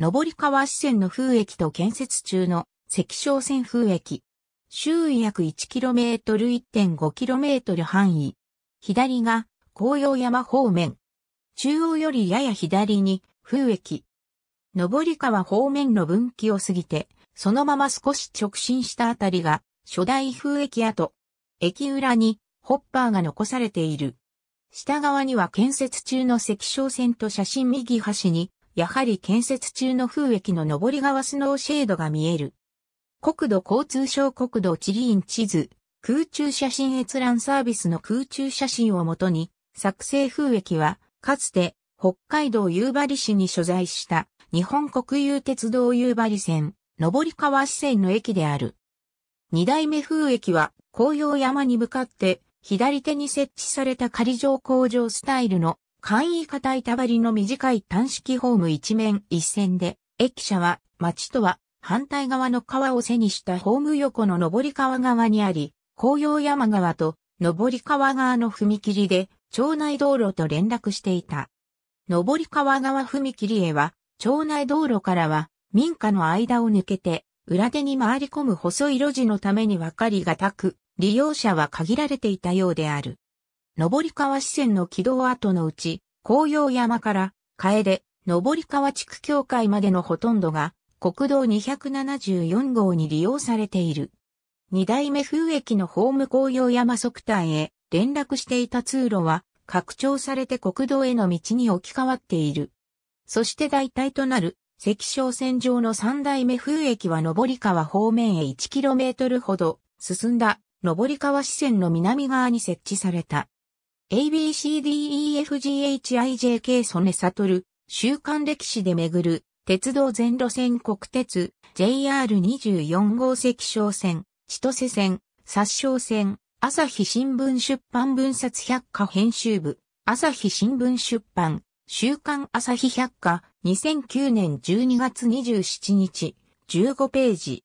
上川支線の風駅と建設中の赤商線風駅。周囲約 1km1.5km 範囲。左が紅葉山方面。中央よりやや左に風駅。上川方面の分岐を過ぎて、そのまま少し直進したあたりが初代風駅跡。駅裏にホッパーが残されている。下側には建設中の赤商線と写真右端にやはり建設中の風駅の上り側スノーシェードが見える。国土交通省国土地理院地図、空中写真閲覧サービスの空中写真をもとに、作成風駅は、かつて、北海道夕張市に所在した、日本国有鉄道夕張線、上り川支線の駅である。二代目風駅は、紅葉山に向かって、左手に設置された仮上工場スタイルの簡易型板張りの短い短式ホーム一面一線で、駅舎は町とは反対側の川を背にしたホーム横の上り川側にあり、紅葉山側と上り川側の踏切で町内道路と連絡していた。上り川側踏切へは、町内道路からは民家の間を抜けて、裏手に回り込む細い路地のために分かりがたく、利用者は限られていたようである。上川支線の軌道跡のうち、紅葉山から、楓、上川地区境界までのほとんどが、国道274号に利用されている。二代目風駅のホーム紅葉山側帯へ連絡していた通路は、拡張されて国道への道に置き換わっている。そして大体となる、石勝線上の三代目風駅は上川方面へ 1km ほど進んだ上川支線の南側に設置された。ABCDEFGHIJK 曽根悟、週刊歴史で巡る、鉄道全路線国鉄、JR24 号石小線、千歳線、殺傷線、朝日新聞出版分冊百科編集部、朝日新聞出版、週刊朝日百科、2009年12月27日、15ページ。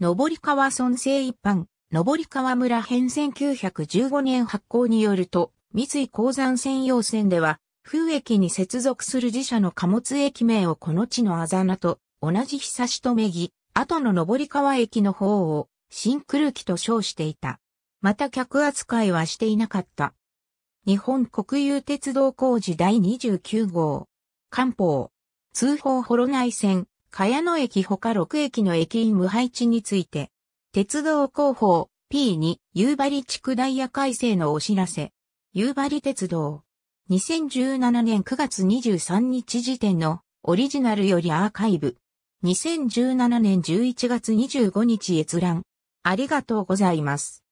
上川村制一般、上川村編1915年発行によると、三井鉱山専用線では、風駅に接続する自社の貨物駅名をこの地のあざなと同じ久しとめぎ、後の上川駅の方を新来木と称していた。また客扱いはしていなかった。日本国有鉄道工事第29号。官報。通報幌内線、茅野駅他6駅の駅員無配置について。鉄道広報 P2 夕張地区ダイヤ改正のお知らせ。夕張鉄道。2017年9月23日時点のオリジナルよりアーカイブ。2017年11月25日閲覧。ありがとうございます。